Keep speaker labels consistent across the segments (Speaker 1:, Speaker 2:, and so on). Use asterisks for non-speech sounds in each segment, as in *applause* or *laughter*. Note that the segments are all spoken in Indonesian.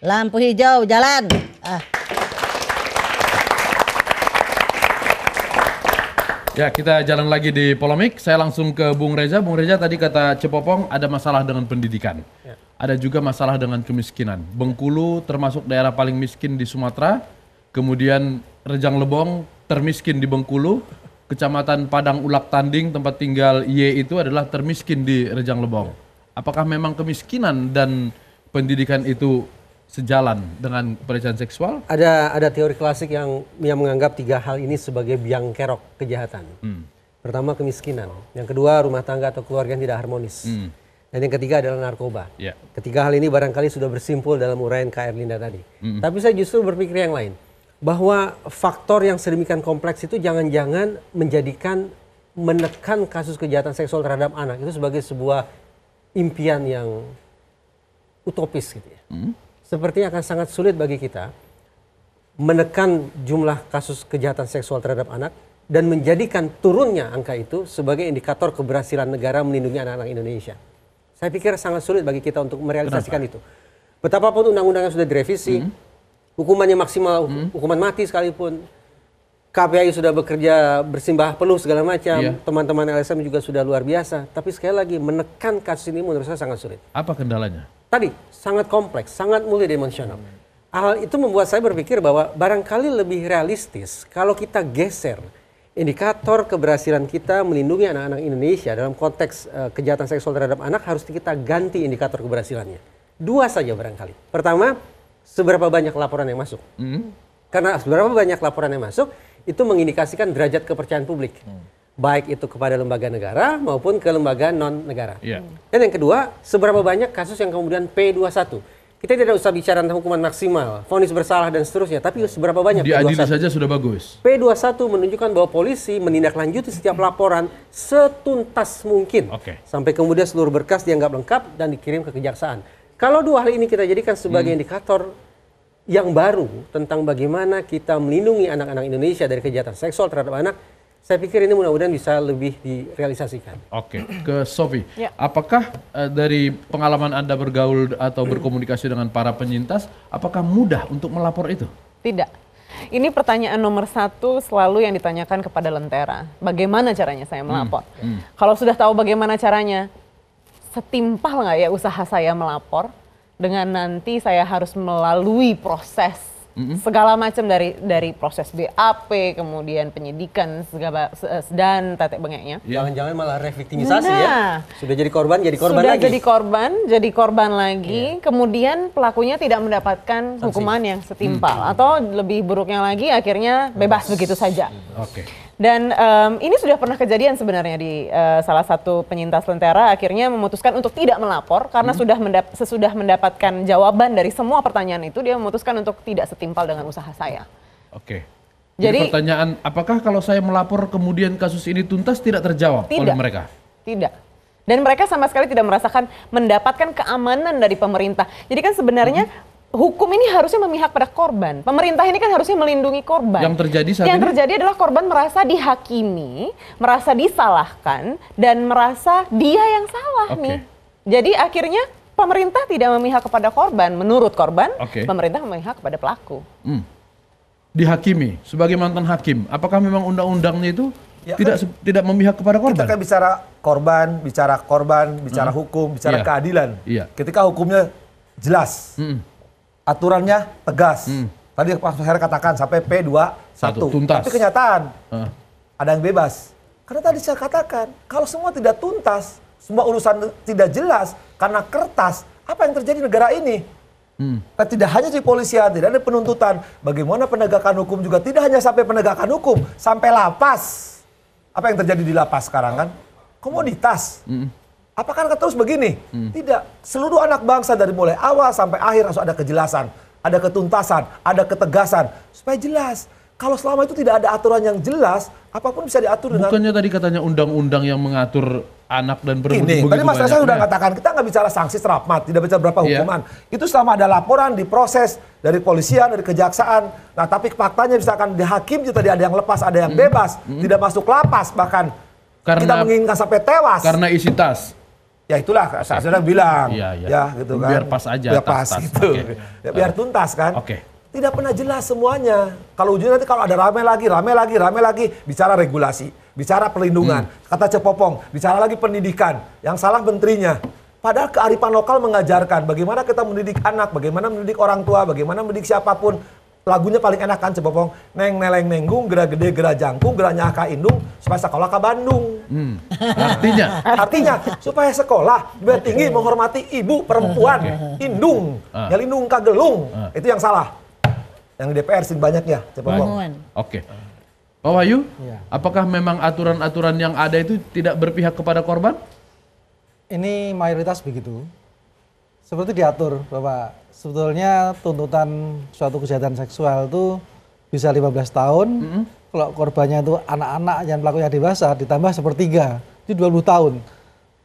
Speaker 1: Lampu hijau jalan. Ah.
Speaker 2: Ya kita jalan lagi di polemik. Saya langsung ke Bung Reza. Bung Reza tadi kata Cepopong ada masalah dengan pendidikan. Ya. Ada juga masalah dengan kemiskinan. Bengkulu termasuk daerah paling miskin di Sumatera. Kemudian Rejang Lebong termiskin di Bengkulu. Kecamatan Padang Ulak Tanding tempat tinggal Y itu adalah termiskin di Rejang Lebong. Apakah memang kemiskinan dan pendidikan itu sejalan dengan pelecehan seksual?
Speaker 3: Ada ada teori klasik yang yang menganggap tiga hal ini sebagai biang kerok kejahatan. Hmm. Pertama kemiskinan, yang kedua rumah tangga atau keluarga yang tidak harmonis. Hmm. Dan yang ketiga adalah narkoba. Yeah. Ketiga hal ini barangkali sudah bersimpul dalam uraian Kak Linda tadi. Mm. Tapi saya justru berpikir yang lain. Bahwa faktor yang sedemikian kompleks itu jangan-jangan menjadikan menekan kasus kejahatan seksual terhadap anak itu sebagai sebuah impian yang utopis gitu ya. Mm sepertinya akan sangat sulit bagi kita menekan jumlah kasus kejahatan seksual terhadap anak dan menjadikan turunnya angka itu sebagai indikator keberhasilan negara melindungi anak-anak Indonesia. Saya pikir sangat sulit bagi kita untuk merealisasikan Kenapa? itu. Betapapun undang-undang yang sudah direvisi, hmm. hukumannya maksimal, hmm. hukuman mati sekalipun, KPI sudah bekerja bersimbah peluh segala macam, iya. teman-teman LSM juga sudah luar biasa. Tapi sekali lagi menekan kasus ini menurut saya sangat sulit.
Speaker 2: Apa kendalanya?
Speaker 3: tadi sangat kompleks, sangat multidimensional. Hal itu membuat saya berpikir bahwa barangkali lebih realistis kalau kita geser indikator keberhasilan kita melindungi anak-anak Indonesia dalam konteks uh, kejahatan seksual terhadap anak harus kita ganti indikator keberhasilannya. Dua saja barangkali. Pertama, seberapa banyak laporan yang masuk. Mm. Karena seberapa banyak laporan yang masuk itu mengindikasikan derajat kepercayaan publik. Mm baik itu kepada lembaga negara maupun ke lembaga non negara. Yeah. Dan yang kedua, seberapa banyak kasus yang kemudian P21? Kita tidak usah bicara tentang hukuman maksimal, vonis bersalah dan seterusnya, tapi seberapa banyak Di P21?
Speaker 2: saja sudah bagus.
Speaker 3: P21 menunjukkan bahwa polisi menindaklanjuti setiap laporan setuntas mungkin. Okay. Sampai kemudian seluruh berkas dianggap lengkap dan dikirim ke kejaksaan. Kalau dua hal ini kita jadikan sebagai hmm. indikator yang baru tentang bagaimana kita melindungi anak-anak Indonesia dari kejahatan seksual terhadap anak, saya pikir ini mudah-mudahan bisa lebih direalisasikan.
Speaker 2: Oke, okay. ke Sofi. Ya. Apakah uh, dari pengalaman Anda bergaul atau berkomunikasi dengan para penyintas, apakah mudah untuk melapor itu?
Speaker 4: Tidak. Ini pertanyaan nomor satu selalu yang ditanyakan kepada Lentera. Bagaimana caranya saya hmm, melapor? Hmm. Hmm. Kalau sudah tahu bagaimana caranya, setimpal nggak ya usaha saya melapor dengan nanti saya harus melalui proses mm-hmm. segala macam dari dari proses BAP kemudian penyidikan segala eh, dan tete bengeknya iya. jangan-jangan malah reviktimisasi ya. nah, ya
Speaker 3: sudah jadi korban jadi korban sudah lagi
Speaker 4: jadi korban jadi korban lagi yeah. kemudian pelakunya tidak mendapatkan Sanksi. hukuman yang setimpal hmm. atau lebih buruknya lagi akhirnya bebas, bebas begitu saja oke okay. Dan um, ini sudah pernah kejadian sebenarnya di uh, salah satu penyintas lentera akhirnya memutuskan untuk tidak melapor karena hmm. sudah mendap sesudah mendapatkan jawaban dari semua pertanyaan itu dia memutuskan untuk tidak setimpal dengan usaha saya. Oke. Jadi, Jadi
Speaker 2: pertanyaan apakah kalau saya melapor kemudian kasus ini tuntas tidak terjawab tidak, oleh mereka?
Speaker 4: Tidak dan mereka sama sekali tidak merasakan mendapatkan keamanan dari pemerintah. Jadi kan sebenarnya hmm hukum ini harusnya memihak pada korban. Pemerintah ini kan harusnya melindungi korban. Yang terjadi saat Yang ini? terjadi adalah korban merasa dihakimi, merasa disalahkan, dan merasa dia yang salah okay. nih. Jadi akhirnya pemerintah tidak memihak kepada korban. Menurut korban, okay. pemerintah memihak kepada pelaku.
Speaker 2: Hmm. Dihakimi sebagai mantan hakim. Apakah memang undang-undangnya itu ya, tidak kan, tidak memihak kepada korban?
Speaker 5: Kita kan
Speaker 4: bicara
Speaker 2: korban, bicara korban, bicara
Speaker 5: hmm. hukum, bicara yeah. keadilan. Yeah. Ketika hukumnya jelas. Hmm aturannya tegas. Hmm. Tadi Pak Hera katakan sampai P21. Tuntas. Tapi kenyataan uh. ada yang bebas. Karena tadi saya katakan, kalau semua tidak tuntas, semua urusan tidak jelas karena kertas, apa yang terjadi di negara ini? Hmm. Nah, tidak hanya di polisi tidak ada penuntutan. Bagaimana penegakan hukum juga tidak hanya sampai penegakan hukum, sampai lapas. Apa yang terjadi di lapas sekarang kan? Komoditas. Hmm. Apakah akan terus begini? Hmm. Tidak. Seluruh anak bangsa dari mulai awal sampai akhir harus ada kejelasan, ada ketuntasan, ada ketegasan supaya jelas. Kalau selama itu tidak ada aturan yang jelas, apapun bisa diatur dengan Bukannya
Speaker 2: tadi katanya undang-undang yang mengatur anak dan berbudi Ini, tadi Mas Reza sudah katakan,
Speaker 5: iya. kita nggak bicara sanksi serapmat, tidak bicara berapa iya. hukuman. Yeah. Itu selama ada laporan, diproses dari polisian, dari kejaksaan. Nah, tapi faktanya misalkan di hakim tadi ada yang lepas, ada yang hmm. bebas, mm -hmm. tidak masuk lapas bahkan. Karena, kita menginginkan sampai tewas. Karena
Speaker 2: isi tas
Speaker 5: ya itulah saya sudah bilang iya, iya. ya gitu kan biar pas aja biar pas gitu okay. ya, biar tuntas kan okay. tidak pernah jelas semuanya kalau ujungnya nanti kalau ada rame lagi rame lagi rame lagi bicara regulasi bicara perlindungan hmm. kata cepopong bicara lagi pendidikan yang salah menterinya padahal kearifan lokal mengajarkan bagaimana kita mendidik anak bagaimana mendidik orang tua bagaimana mendidik siapapun lagunya paling enak kan cepopong neng neleng nenggung gera gede gera jangkung gera nyaka indung supaya sekolah ke Bandung hmm. Nah, artinya artinya supaya sekolah bertinggi menghormati ibu perempuan indung uh. Ah. indung kagelung uh. Ah. itu yang salah yang DPR sih banyaknya
Speaker 2: cepopong oke okay. Pak Wahyu, ya. apakah memang aturan-aturan yang ada itu tidak berpihak kepada korban? Ini
Speaker 6: mayoritas begitu. Seperti diatur bahwa sebetulnya tuntutan suatu kejahatan seksual itu bisa 15 tahun. Mm -hmm. Kalau korbannya itu anak-anak yang pelakunya dewasa ditambah sepertiga, itu 20 tahun.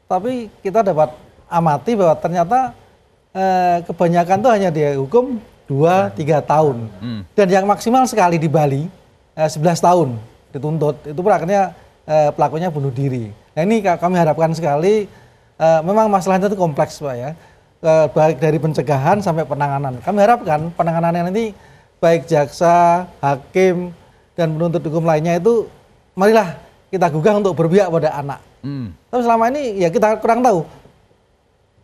Speaker 6: Tapi kita dapat amati bahwa ternyata eh, kebanyakan itu hanya dihukum dua, 2 nah. 3 tahun. Mm. Dan yang maksimal sekali di Bali eh, 11 tahun dituntut. Itu berakhirnya eh, pelakunya bunuh diri. Nah ini kami harapkan sekali eh, memang masalahnya itu kompleks Pak ya Eh, baik dari pencegahan sampai penanganan. Kami harapkan penanganannya nanti baik jaksa, hakim, dan penuntut hukum lainnya itu marilah kita gugah untuk berpihak pada anak. Hmm. Tapi selama ini ya kita kurang tahu.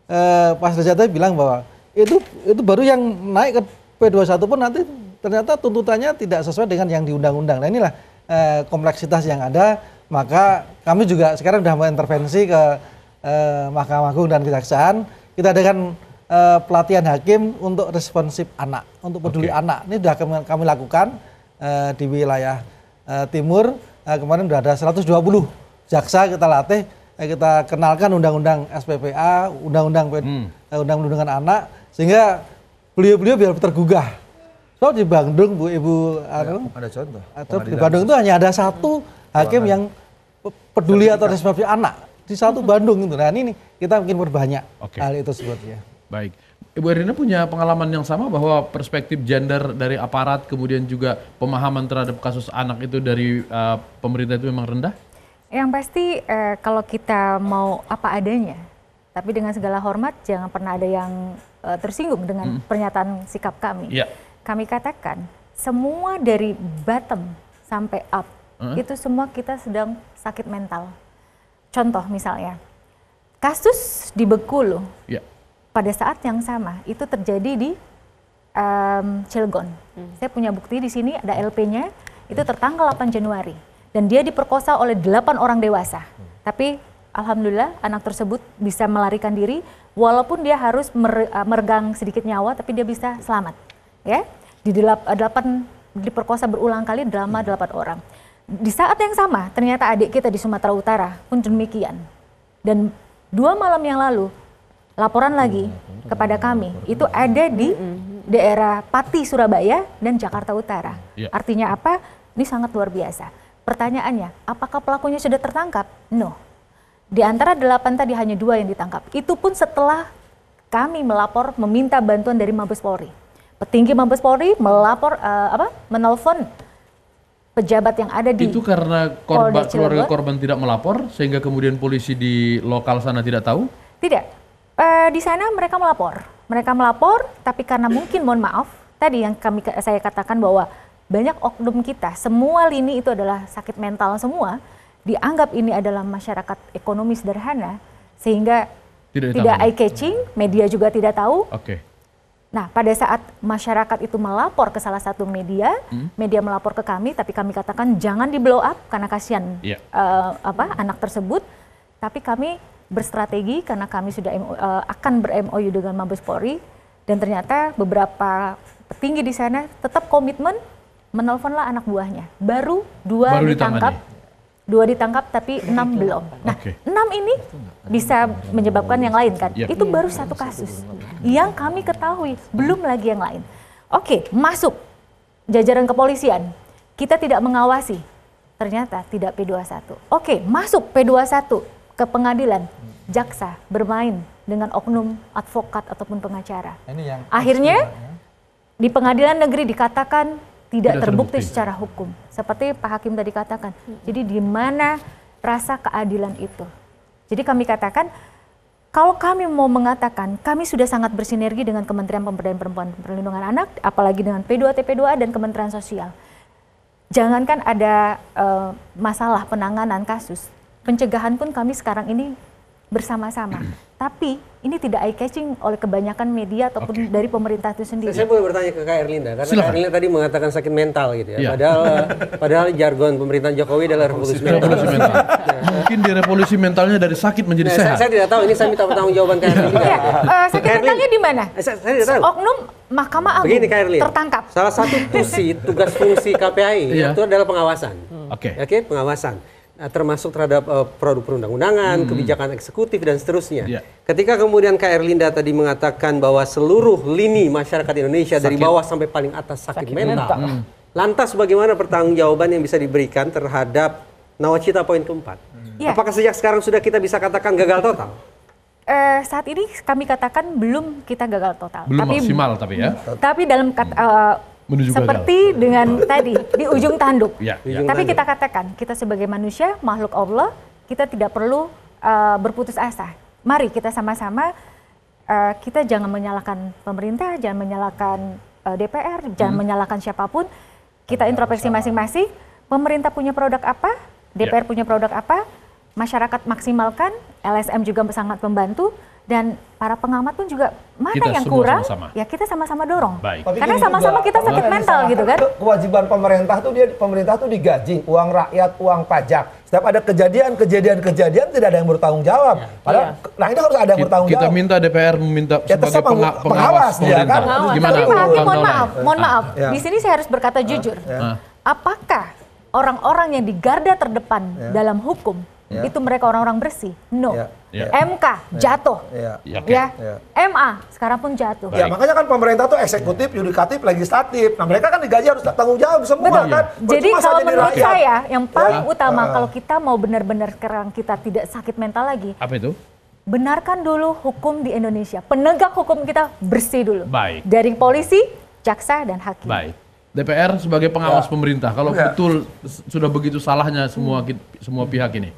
Speaker 6: E, eh, Pak Derjata bilang bahwa itu itu baru yang naik ke P21 pun nanti ternyata tuntutannya tidak sesuai dengan yang di undang-undang. Nah inilah e, kompleksitas yang ada. Maka kami juga sekarang sudah intervensi ke eh, Mahkamah Agung dan Kejaksaan kita adakan uh, pelatihan hakim untuk responsif anak, untuk peduli okay. anak. Ini sudah kami, kami lakukan uh, di wilayah uh, timur. Uh, kemarin sudah ada 120 jaksa kita latih, uh, kita kenalkan undang-undang SPPA, undang-undang hmm. uh, undang anak, sehingga beliau-beliau biar tergugah. So di Bandung, Bu Ibu, ya, anu, ada contoh. Atau di Bandung itu hanya ada satu hakim yang peduli atau responsif anak di satu mhm. Bandung itu. Nah ini nih, kita mungkin berbanyak okay. hal itu sebetulnya.
Speaker 2: Baik. Ibu Erina punya pengalaman yang sama bahwa perspektif gender dari aparat kemudian juga pemahaman terhadap kasus anak itu dari uh, pemerintah itu memang rendah?
Speaker 7: Yang pasti uh, kalau kita mau apa adanya, tapi dengan segala hormat jangan pernah ada yang uh, tersinggung dengan hmm. pernyataan sikap kami. Yeah. Kami katakan semua dari bottom sampai up hmm. itu semua kita sedang sakit mental. Contoh misalnya, kasus di Bekulu ya. pada saat yang sama itu terjadi di um, Cilegon. Hmm. Saya punya bukti di sini ada LP-nya, itu tertanggal 8 Januari dan dia diperkosa oleh 8 orang dewasa. Hmm. Tapi alhamdulillah anak tersebut bisa melarikan diri walaupun dia harus mer, eh, meregang sedikit nyawa tapi dia bisa selamat. Ya. Di eh, delapan diperkosa berulang kali drama 8 hmm. orang. Di saat yang sama, ternyata adik kita di Sumatera Utara pun demikian. Dan dua malam yang lalu, laporan lagi iya, kepada kami, itu ada di daerah Pati, Surabaya, dan Jakarta Utara. Iya. Artinya apa? Ini sangat luar biasa. Pertanyaannya, apakah pelakunya sudah tertangkap? No. Di antara delapan tadi hanya dua yang ditangkap. Itu pun setelah kami melapor meminta bantuan dari Mabes Polri. Petinggi Mabes Polri melapor uh, apa? Menelpon pejabat yang ada di itu karena
Speaker 2: keluarga korban tidak melapor sehingga kemudian polisi di lokal sana tidak tahu
Speaker 7: tidak e, di sana mereka melapor mereka melapor tapi karena mungkin mohon maaf tadi yang kami saya katakan bahwa banyak oknum kita semua lini itu adalah sakit mental semua dianggap ini adalah masyarakat ekonomi sederhana sehingga
Speaker 2: tidak, tidak eye
Speaker 7: catching media juga tidak tahu okay. Nah, pada saat masyarakat itu melapor ke salah satu media, hmm. media melapor ke kami, tapi kami katakan jangan di blow up karena kasihan yeah. Iya. uh, apa anak tersebut. Tapi kami berstrategi karena kami sudah uh, akan ber MOU dengan Mabes Polri dan ternyata beberapa petinggi di sana tetap komitmen menelponlah anak buahnya. Baru dua Baru ditangkap, dua ditangkap tapi iya, enam belum. Nah, enam ini bisa menyebabkan yang lain kan? Iya. Itu baru satu kasus iya, yang kami ketahui, belum lagi yang lain. Oke, masuk jajaran kepolisian. Kita tidak mengawasi. Ternyata tidak P21. Oke, masuk P21 ke pengadilan. Jaksa bermain dengan oknum advokat ataupun pengacara. Ini yang Akhirnya di pengadilan negeri dikatakan tidak, terbukti, secara hukum. Seperti Pak Hakim tadi katakan. Jadi di mana rasa keadilan itu? Jadi kami katakan kalau kami mau mengatakan kami sudah sangat bersinergi dengan Kementerian Pemberdayaan Perempuan dan Perlindungan Anak, apalagi dengan P2TP2A dan Kementerian Sosial. Jangankan ada uh, masalah penanganan kasus, pencegahan pun kami sekarang ini bersama-sama. Tapi ini tidak eye catching oleh kebanyakan media ataupun okay. dari pemerintah itu sendiri. Saya boleh bertanya
Speaker 3: ke Kak Erlinda karena Silahkan. Kak Erlinda tadi mengatakan sakit mental gitu ya. ya. Padahal padahal jargon pemerintahan Jokowi adalah revolusi, mental. Revolusi mental.
Speaker 4: Iya.
Speaker 2: Mungkin di revolusi mentalnya dari sakit menjadi nah, sehat. Saya, saya tidak
Speaker 3: tahu ini saya minta pertanggung jawaban Kak Erlinda. Ya, uh, sakit Kak mentalnya di mana? Eh, saya, saya tidak tahu. Oknum Mahkamah Agung Begini, Kak Erlinda, tertangkap. Salah satu tusi, tugas fungsi KPI ya. itu adalah pengawasan. Hmm. Oke. Okay. okay, pengawasan Eh, termasuk terhadap uh, produk perundang-undangan, hmm. kebijakan eksekutif dan seterusnya. Yeah. Ketika kemudian Kak Erlinda tadi mengatakan bahwa seluruh lini masyarakat Indonesia sakit. dari bawah sampai paling atas sakit, sakit mental. mental. Hmm. Lantas bagaimana pertanggungjawaban yang bisa diberikan terhadap nawacita poin keempat? Hmm. Ya. Yeah. Apakah sejak sekarang sudah kita bisa katakan gagal total?
Speaker 7: Uh, saat ini kami katakan belum kita gagal total. Belum tapi, maksimal tapi ya. Hmm. Tapi dalam kata, uh,
Speaker 2: menuju Seperti
Speaker 7: gagal. dengan tadi di ujung tanduk. Ya, ya. Tapi kita katakan kita sebagai manusia makhluk Allah kita tidak perlu uh, berputus asa. Mari kita sama-sama uh, kita jangan menyalahkan pemerintah, jangan menyalahkan uh, eh, DPR, jangan hmm. menyalahkan siapapun. Kita introspeksi masing-masing. Pemerintah punya produk apa? DPR ya. punya produk apa? Masyarakat maksimalkan. LSM juga sangat membantu dan para pengamat pun juga mana kita yang kurang sama -sama. ya kita sama-sama dorong Baik. karena sama-sama kita sakit mental sama, gitu kan?
Speaker 5: kan kewajiban pemerintah tuh dia pemerintah tuh digaji uang rakyat uang pajak setiap ada kejadian kejadian kejadian tidak ada yang bertanggung jawab ya. padahal ya. nah ini harus ada yang bertanggung kita, jawab
Speaker 2: kita minta DPR meminta ya, sebagai peng pengawas, pengawas ya kan pengawas. tapi maaf, mohon maaf ah, mohon maaf
Speaker 7: ya. di sini saya harus berkata jujur ah, ya. apakah orang-orang yang di garda terdepan ya. dalam hukum yeah. itu mereka orang-orang bersih. No. Yeah. Yeah. MK ya. jatuh.
Speaker 5: Yeah. Yeah. Okay. Ya. Yeah. Ya.
Speaker 7: Ya. MA sekarang pun jatuh. yeah, makanya
Speaker 5: kan pemerintah tuh eksekutif, yudikatif, legislatif. Nah, mereka kan digaji harus tanggung jawab semua Betul. kan. Jadi kalau menurut rakyat. saya yang paling yeah. utama uh. kalau
Speaker 7: kita mau benar-benar sekarang kita tidak sakit mental lagi. Apa itu? Benarkan dulu hukum di Indonesia. Penegak hukum kita bersih dulu. Baik. Dari polisi, jaksa dan hakim.
Speaker 2: Baik. DPR sebagai pengawas ya. pemerintah. Kalau ya. betul sudah begitu salahnya semua hmm. semua pihak ini.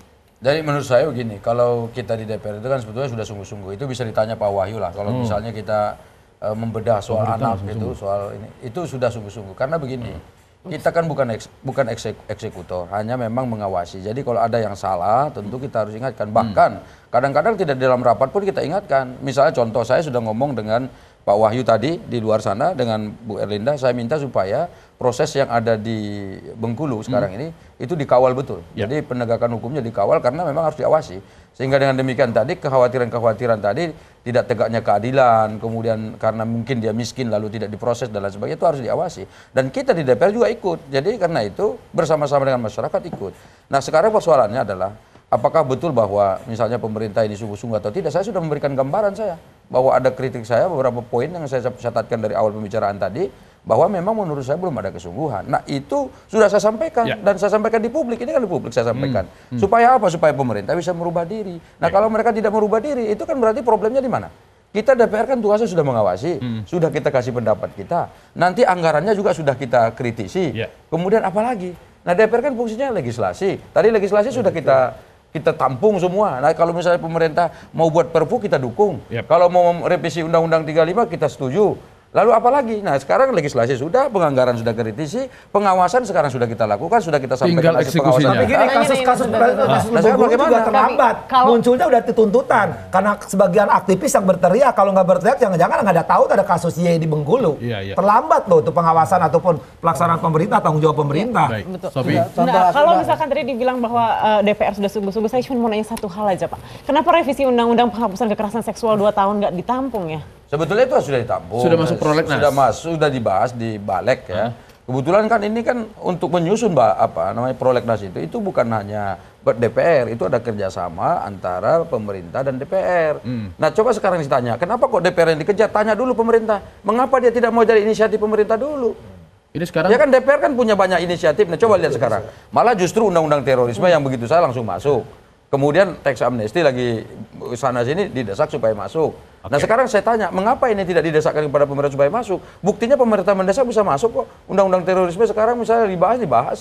Speaker 8: Jadi menurut saya begini, kalau kita di DPR itu kan sebetulnya sudah sungguh-sungguh. Itu bisa ditanya Pak Wahyu lah. Kalau hmm. misalnya kita e, membedah soal anak itu, soal ini, itu sudah sungguh-sungguh. Karena begini, hmm. kita kan bukan eks, bukan eksek, eksekutor, hanya memang mengawasi. Jadi kalau ada yang salah, tentu kita harus ingatkan. Hmm. Bahkan kadang-kadang tidak dalam rapat pun kita ingatkan. Misalnya contoh saya sudah ngomong dengan Pak Wahyu tadi di luar sana dengan Bu Erlinda, saya minta supaya proses yang ada di Bengkulu hmm. sekarang hmm. ini itu dikawal betul. Ya. Jadi penegakan hukumnya dikawal karena memang harus diawasi. Sehingga dengan demikian tadi kekhawatiran-kekhawatiran tadi tidak tegaknya keadilan, kemudian karena mungkin dia miskin lalu tidak diproses dan lain sebagainya itu harus diawasi. Dan kita di DPR juga ikut. Jadi karena itu bersama-sama dengan masyarakat ikut. Nah sekarang persoalannya adalah apakah betul bahwa misalnya pemerintah ini sungguh-sungguh atau tidak? Saya sudah memberikan gambaran saya bahwa ada kritik saya beberapa poin yang saya catatkan dari awal pembicaraan tadi bahwa memang menurut saya belum ada kesungguhan. Nah itu sudah saya sampaikan ya. dan saya sampaikan di publik ini kan di publik saya sampaikan hmm. Hmm. supaya apa supaya pemerintah bisa merubah diri. Nah ya. kalau mereka tidak merubah diri itu kan berarti problemnya di mana? Kita DPR kan tugasnya sudah mengawasi, hmm. sudah kita kasih pendapat kita. Nanti anggarannya juga sudah kita kritisi. Yeah. Kemudian apa lagi? Nah DPR kan fungsinya legislasi. Tadi legislasi sudah ya, kita kita tampung semua. Nah, kalau misalnya pemerintah mau buat perpu kita dukung. Yep. Kalau mau revisi Undang-Undang 35 kita setuju. Lalu apa lagi? Nah sekarang legislasi sudah, penganggaran sudah kritisi, pengawasan sekarang sudah kita lakukan, sudah kita sampaikan Tinggal hasil pengawasan. Tapi gini,
Speaker 5: kasus-kasus kasus nah, Lubuk juga terlambat. Kalau... Munculnya udah tuntutan. Karena sebagian aktivis yang berteriak, kalau nggak berteriak jangan-jangan nggak ada tahu ada kasus Y di Bengkulu. Iya, iya. Terlambat loh itu pengawasan ataupun pelaksanaan pemerintah, tanggung jawab pemerintah.
Speaker 3: Baik. Betul. Nah,
Speaker 5: nah, kalau
Speaker 4: misalkan tadi dibilang bahwa uh, eh, DPR sudah sungguh-sungguh, saya cuma mau nanya satu hal aja Pak. Kenapa revisi Undang-Undang Penghapusan Kekerasan Seksual 2 tahun nggak ditampung ya?
Speaker 8: Sebetulnya itu sudah ditampung. Sudah masuk prolegnas. Sudah masuk, sudah dibahas di Balek ya. Hmm. Kebetulan kan ini kan untuk menyusun mbak apa namanya prolegnas itu itu bukan hanya DPR, itu ada kerjasama antara pemerintah dan DPR. Hmm. Nah coba sekarang ditanya, kenapa kok DPR yang dikejar? Tanya dulu pemerintah, mengapa dia tidak mau jadi inisiatif pemerintah dulu? Hmm. Ini sekarang ya kan DPR kan punya banyak inisiatif. Nah coba iya, lihat iya, sekarang, iya. malah justru undang-undang terorisme hmm. yang begitu saya langsung masuk. Kemudian teks amnesti lagi sana sini didesak supaya masuk Okay. Nah sekarang saya tanya, mengapa ini tidak didesakkan kepada pemerintah supaya masuk? Buktinya pemerintah mendesak bisa masuk kok. Undang-undang terorisme sekarang misalnya dibahas, dibahas.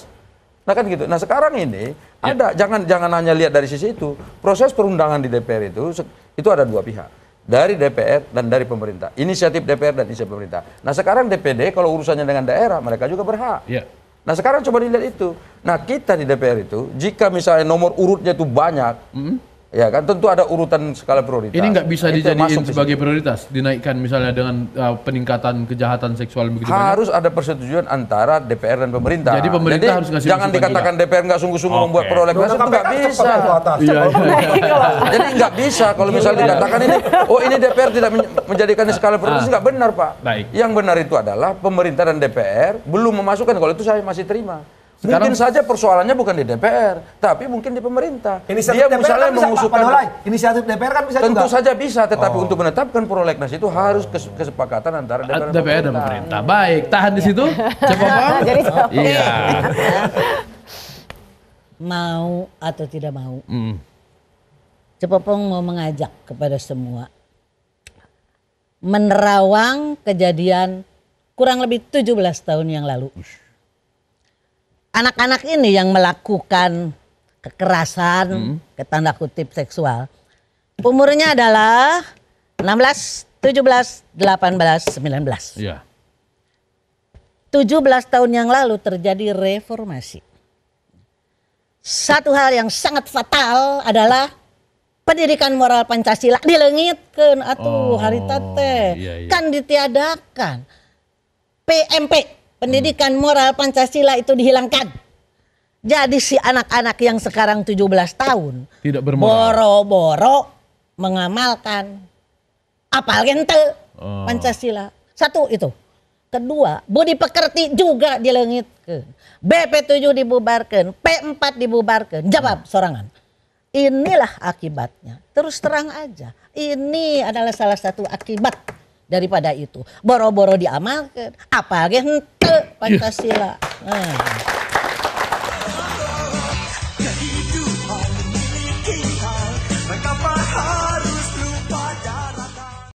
Speaker 8: Nah kan gitu. Nah sekarang ini ya. ada jangan jangan hanya lihat dari sisi itu. Proses perundangan di DPR itu itu ada dua pihak dari DPR dan dari pemerintah. Inisiatif DPR dan inisiatif pemerintah. Nah sekarang DPD kalau urusannya dengan daerah mereka juga berhak. Ya. Nah sekarang coba dilihat itu. Nah kita di DPR itu jika misalnya nomor urutnya itu banyak, mm -hmm Ya kan tentu ada urutan skala prioritas. Ini nggak bisa dijadikan sebagai
Speaker 2: prioritas, dinaikkan misalnya dengan uh, peningkatan kejahatan seksual begitu Harus
Speaker 8: ada persetujuan antara DPR dan pemerintah. Jadi pemerintah Jadi, harus ngasih jangan dikatakan juga. DPR nggak sungguh-sungguh okay. membuat prolegnas itu nggak
Speaker 5: bisa. Iya, iya. iya. *laughs* Jadi nggak bisa kalau iya, misalnya iya. dikatakan ini,
Speaker 8: oh ini DPR tidak menjadikan skala prioritas ah. nggak benar pak. Baik. Yang benar itu adalah pemerintah dan DPR belum memasukkan kalau itu saya masih terima sekarang mungkin saja persoalannya bukan di DPR, tapi mungkin di pemerintah. Inisiatif Dia kan misalnya kan mengusulkan inisiatif DPR kan bisa tentu juga. saja bisa, tetapi oh. untuk menetapkan prolegnas itu harus oh. kesepakatan antara ah, DPR, dan, pemerintah. dan pemerintah. Baik, tahan di iya.
Speaker 2: situ.
Speaker 4: Coba Bang. *laughs* Iya.
Speaker 1: mau atau tidak mau. Hmm. Cepopong mau mengajak kepada semua menerawang kejadian kurang lebih 17 tahun yang lalu. Ush anak-anak ini yang melakukan kekerasan, hmm. ketanda kutip seksual, umurnya adalah 16, 17, 18, 19. Iya. 17 tahun yang lalu terjadi reformasi. Satu hal yang sangat fatal adalah pendidikan moral Pancasila dilengitkan atuh oh, hari tate iya, iya. kan ditiadakan PMP pendidikan moral Pancasila itu dihilangkan. Jadi si anak-anak yang sekarang 17 tahun tidak Boro-boro mengamalkan apal kentel oh. Pancasila. Satu itu. Kedua, budi pekerti juga dilengitkan. BP7 dibubarkan, P4 dibubarkan. Jawab oh. sorangan. Inilah akibatnya. Terus terang aja. Ini adalah salah satu akibat daripada itu. Boro-boro diamalkan, apalagi hente Pancasila. Nah.